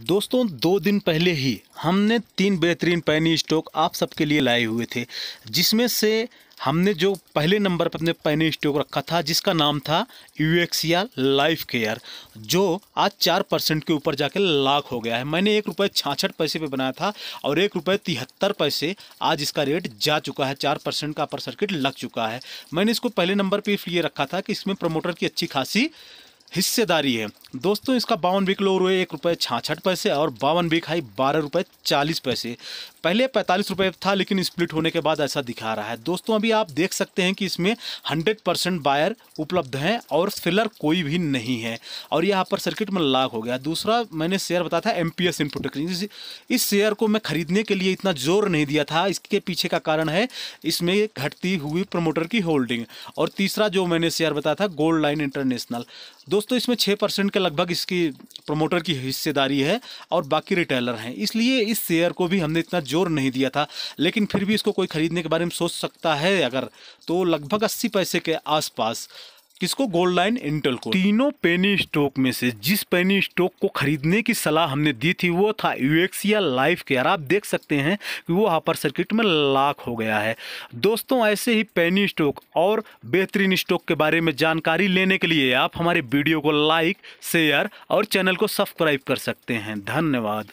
दोस्तों दो दिन पहले ही हमने तीन बेहतरीन पैनी स्टॉक आप सबके लिए लाए हुए थे जिसमें से हमने जो पहले नंबर पर अपने पैनी स्टॉक रखा था जिसका नाम था यू या लाइफ केयर जो आज चार परसेंट के ऊपर जाके लाख हो गया है मैंने एक रुपये छाछठ पैसे पे बनाया था और एक रुपये तिहत्तर पैसे आज इसका रेट जा चुका है चार परसेंट का अपर सर्किट लग चुका है मैंने इसको पहले नंबर पर इसलिए रखा था कि इसमें प्रमोटर की अच्छी खासी हिस्सेदारी है दोस्तों इसका बावन बिकलो हुए एक रुपये छाछठ पैसे और बावन हाई बारह रुपये चालीस पैसे पहले पैंतालीस रुपये था लेकिन स्प्लिट होने के बाद ऐसा दिखा रहा है दोस्तों अभी आप देख सकते हैं कि इसमें हंड्रेड परसेंट बायर उपलब्ध हैं और फिलर कोई भी नहीं है और यहाँ पर सर्किट में लाख हो गया दूसरा मैंने शेयर बताया था एम पी एस इनपुट इस शेयर को मैं खरीदने के लिए इतना जोर नहीं दिया था इसके पीछे का कारण है इसमें घटती हुई प्रमोटर की होल्डिंग और तीसरा जो मैंने शेयर बताया था गोल्ड लाइन इंटरनेशनल दोस्तों दोस्तों इसमें छः परसेंट के लगभग इसकी प्रमोटर की हिस्सेदारी है और बाकी रिटेलर हैं इसलिए इस शेयर को भी हमने इतना जोर नहीं दिया था लेकिन फिर भी इसको कोई ख़रीदने के बारे में सोच सकता है अगर तो लगभग अस्सी पैसे के आसपास किसको गोल्ड लाइन इंटेल को तीनों पेनी स्टॉक में से जिस पेनी स्टॉक को खरीदने की सलाह हमने दी थी वो था यूएक्स या लाइफ केयर आप देख सकते हैं कि वो हाँ पर सर्किट में लाख हो गया है दोस्तों ऐसे ही पेनी स्टॉक और बेहतरीन स्टॉक के बारे में जानकारी लेने के लिए आप हमारे वीडियो को लाइक शेयर और चैनल को सब्सक्राइब कर सकते हैं धन्यवाद